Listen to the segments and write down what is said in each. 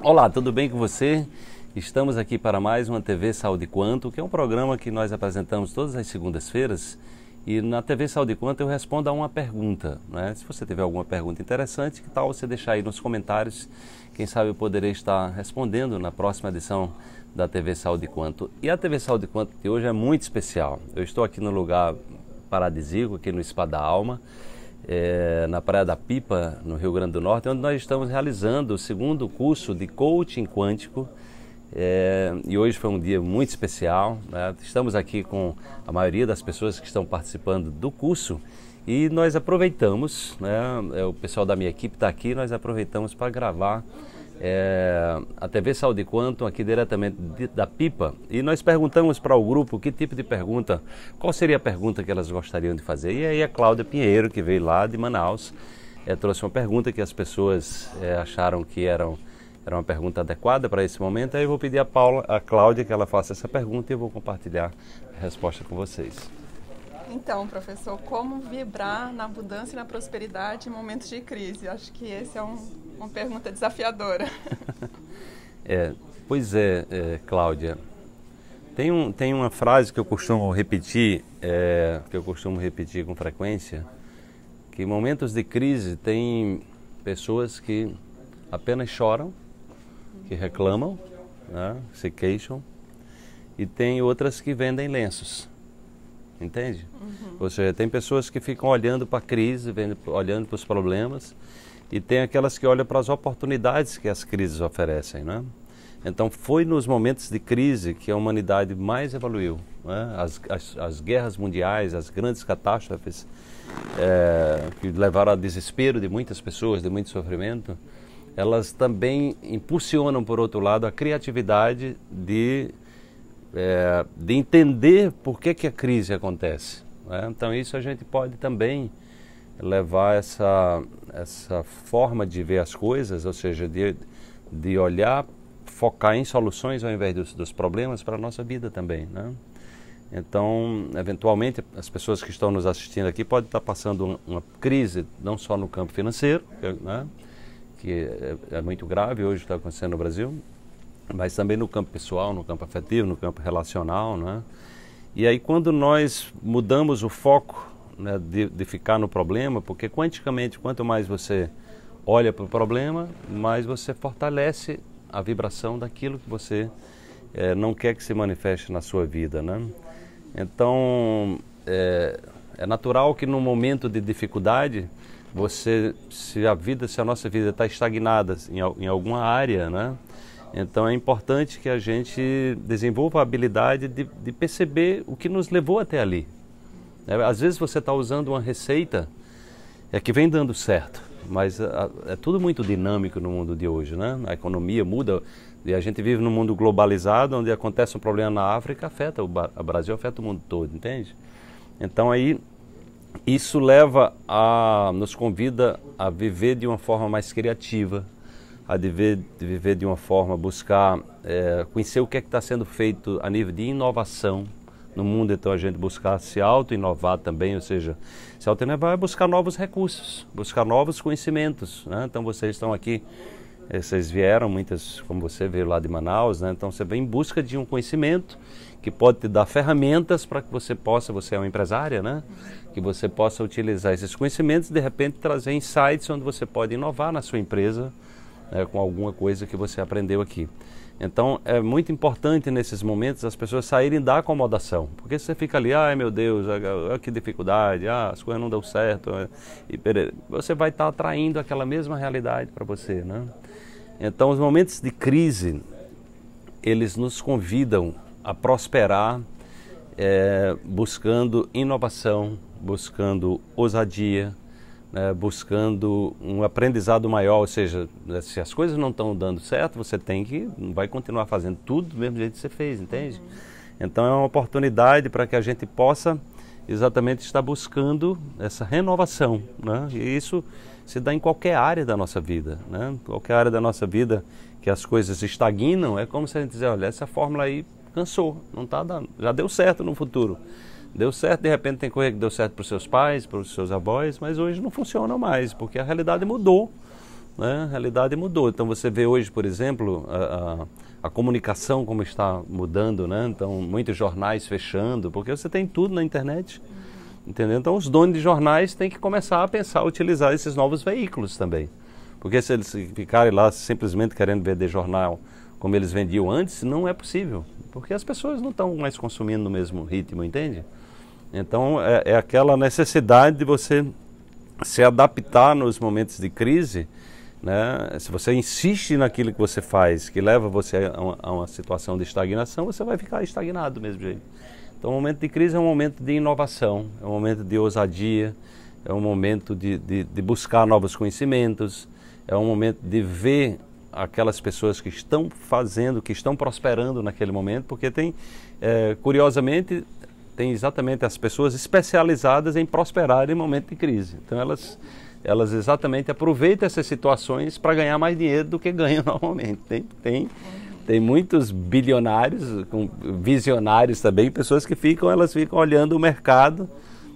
Olá, tudo bem com você? Estamos aqui para mais uma TV Saúde Quanto, que é um programa que nós apresentamos todas as segundas-feiras. E na TV Saúde Quanto eu respondo a uma pergunta. Né? Se você tiver alguma pergunta interessante, que tal você deixar aí nos comentários? Quem sabe eu poderei estar respondendo na próxima edição da TV Saúde Quanto. E a TV Saúde Quanto de hoje é muito especial. Eu estou aqui no lugar paradisíaco, aqui no Espada da Alma é, na Praia da Pipa, no Rio Grande do Norte, onde nós estamos realizando o segundo curso de coaching quântico. É, e hoje foi um dia muito especial. Né? Estamos aqui com a maioria das pessoas que estão participando do curso e nós aproveitamos, né? É, o pessoal da minha equipe está aqui, nós aproveitamos para gravar é, a TV Saúde Quantum, aqui diretamente da Pipa, e nós perguntamos para o grupo que tipo de pergunta, qual seria a pergunta que elas gostariam de fazer. E aí a Cláudia Pinheiro, que veio lá de Manaus, é, trouxe uma pergunta que as pessoas é, acharam que eram, era uma pergunta adequada para esse momento. Aí eu vou pedir a Paula, a Cláudia, que ela faça essa pergunta e eu vou compartilhar a resposta com vocês. Então, professor, como vibrar na abundância e na prosperidade em momentos de crise? Acho que esse é um uma pergunta desafiadora. é, pois é, é, Cláudia. Tem, um, tem uma frase que eu costumo repetir, é, que eu costumo repetir com frequência, que em momentos de crise tem pessoas que apenas choram, que reclamam, né, se queixam, e tem outras que vendem lenços. Entende? Uhum. Ou seja, tem pessoas que ficam olhando para a crise, olhando para os problemas, e tem aquelas que olham para as oportunidades que as crises oferecem. Né? Então, foi nos momentos de crise que a humanidade mais evoluiu. Né? As, as, as, guerras mundiais, as grandes catástrofes é, que levaram ao desespero de muitas pessoas, de muito sofrimento, elas também impulsionam, por outro lado, a criatividade de, é, de entender por que, que a crise acontece. Né? Então, isso a gente pode também levar essa, essa forma de ver as coisas, ou seja, de, de olhar, focar em soluções ao invés dos, dos problemas para a nossa vida também. Né? Então, eventualmente, as pessoas que estão nos assistindo aqui podem estar passando uma crise, não só no campo financeiro, né? que é, é muito grave hoje está acontecendo no Brasil, mas também no campo pessoal, no campo afetivo, no campo relacional, né? E aí quando nós mudamos o foco né, de, de ficar no problema, porque quanticamente, quanto mais você olha para o problema, mais você fortalece a vibração daquilo que você é, não quer que se manifeste na sua vida, né? Então é, é, natural que no momento de dificuldade você, se a vida, se a nossa vida está estagnada em, em alguma área, né? Então é importante que a gente desenvolva a habilidade de, de perceber o que nos levou até ali, né? Às vezes você está usando uma receita é que vem dando certo, mas a, ah, é tudo muito dinâmico no mundo de hoje, né? A economia muda e a gente vive num mundo globalizado onde acontece um problema na África afeta o Brasil, afeta o mundo todo, entende? Então aí isso leva a nos convida a viver de uma forma mais criativa, a viver, de viver de uma forma buscar é, conhecer o que é está sendo feito a nível de inovação no mundo, então a gente buscar se auto-inovar também, ou seja, se auto-inovar é buscar novos recursos, buscar novos conhecimentos. Né? Então vocês estão aqui, eh, vocês vieram, muitas, como você veio lá de Manaus, né? então você vem em busca de um conhecimento que pode te dar ferramentas para que você possa, você é uma empresária, né? que você possa utilizar esses conhecimentos e de repente trazer insights onde você pode inovar na sua empresa né? com alguma coisa que você aprendeu aqui. Então é muito importante nesses momentos as pessoas saírem da acomodação, porque você fica ali, ai meu Deus, que dificuldade, ah, as coisas não deu certo, é, e você vai estar atraindo aquela mesma realidade para você, né? Então os momentos de crise eles nos convidam a prosperar, é, buscando inovação, buscando ousadia, né, buscando um aprendizado maior, ou seja, né, se as coisas não estão dando certo, você tem que vai continuar fazendo tudo do mesmo jeito que você fez, entende? Uhum. Então é uma oportunidade para que a gente possa exatamente estar buscando essa renovação, né? E isso se dá em qualquer área da nossa vida, né? Qualquer área da nossa vida que as coisas estagnam, é como se a gente dizer, olha, essa fórmula aí cansou, não tá dando, já deu certo no futuro. Deu certo, de repente tem coisa que deu certo para os seus pais, para os seus avós, mas hoje não funciona mais, porque a realidade mudou. Né? A realidade mudou. Então você vê hoje, por exemplo, a, a, a comunicação como está mudando, né? Então muitos jornais fechando, porque você tem tudo na internet. Entendeu? Então os donos de jornais têm que começar a pensar, a utilizar esses novos veículos também. Porque se eles ficarem lá simplesmente querendo vender jornal como eles vendiam antes, não é possível, porque as pessoas não estão mais consumindo no mesmo ritmo, entende? Então é, é aquela necessidade de você se adaptar nos momentos de crise. Né? Se você insiste naquilo que você faz, que leva você a uma, a uma, situação de estagnação, você vai ficar estagnado do mesmo jeito. Então, o momento de crise é um momento de inovação, é um momento de ousadia, é um momento de, de, de buscar novos conhecimentos, é um momento de ver aquelas pessoas que estão fazendo, que estão prosperando naquele momento, porque tem, é, curiosamente, tem exatamente as pessoas especializadas em prosperar em momento de crise. Então elas, elas exatamente aproveitam essas situações para ganhar mais dinheiro do que ganham normalmente. Tem, tem, tem muitos bilionários, visionários também, pessoas que ficam, elas ficam olhando o mercado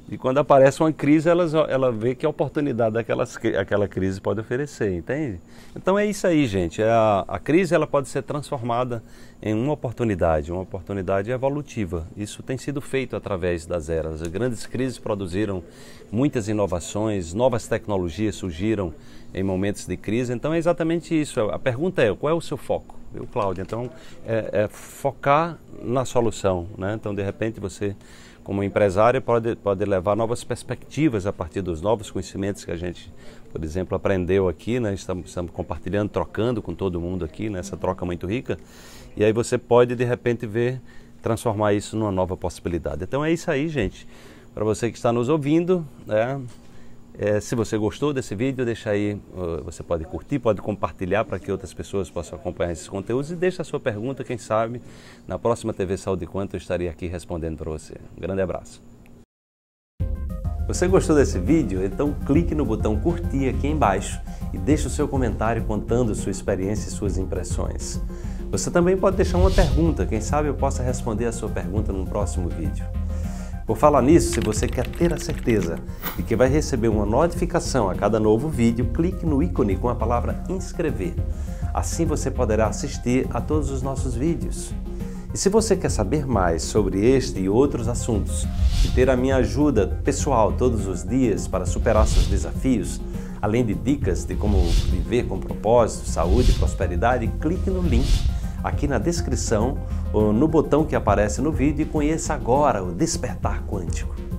e quando aparece uma crise, elas, ela vê que a oportunidade daquelas, aquela crise pode oferecer, entende? Então é isso aí, gente. É a, a crise ela pode ser transformada em uma oportunidade, uma oportunidade evolutiva. Isso tem sido feito através das eras. As grandes crises produziram muitas inovações, novas tecnologias surgiram em momentos de crise. Então é exatamente isso. A pergunta é: qual é o seu foco? Eu, Cláudio, então é, é focar na solução. Né? Então, de repente, você como empresário pode, pode levar novas perspectivas a partir dos novos conhecimentos que a gente, por exemplo, aprendeu aqui, né? estamos, estamos compartilhando, trocando com todo mundo aqui, nessa né? troca muito rica, e aí você pode de repente ver, transformar isso numa nova possibilidade. Então é isso aí, gente. Para você que está nos ouvindo, né? É, se você gostou desse vídeo, deixa aí, você pode curtir, pode compartilhar para que outras pessoas possam acompanhar esses conteúdos e deixa a sua pergunta, quem sabe, na próxima TV Saúde Quanto eu estarei aqui respondendo para você. Um grande abraço. Você gostou desse vídeo? Então clique no botão curtir aqui embaixo e deixe o seu comentário contando sua experiência e suas impressões. Você também pode deixar uma pergunta, quem sabe eu possa responder a sua pergunta num próximo vídeo. Por falar nisso, se você quer ter a certeza de que vai receber uma notificação a cada novo vídeo, clique no ícone com a palavra inscrever. Assim você poderá assistir a todos os nossos vídeos. E se você quer saber mais sobre este e outros assuntos e ter a minha ajuda pessoal todos os dias para superar seus desafios, além de dicas de como viver com propósito, saúde e prosperidade, clique no link aqui na descrição, no botão que aparece no vídeo e conheça agora o Despertar Quântico.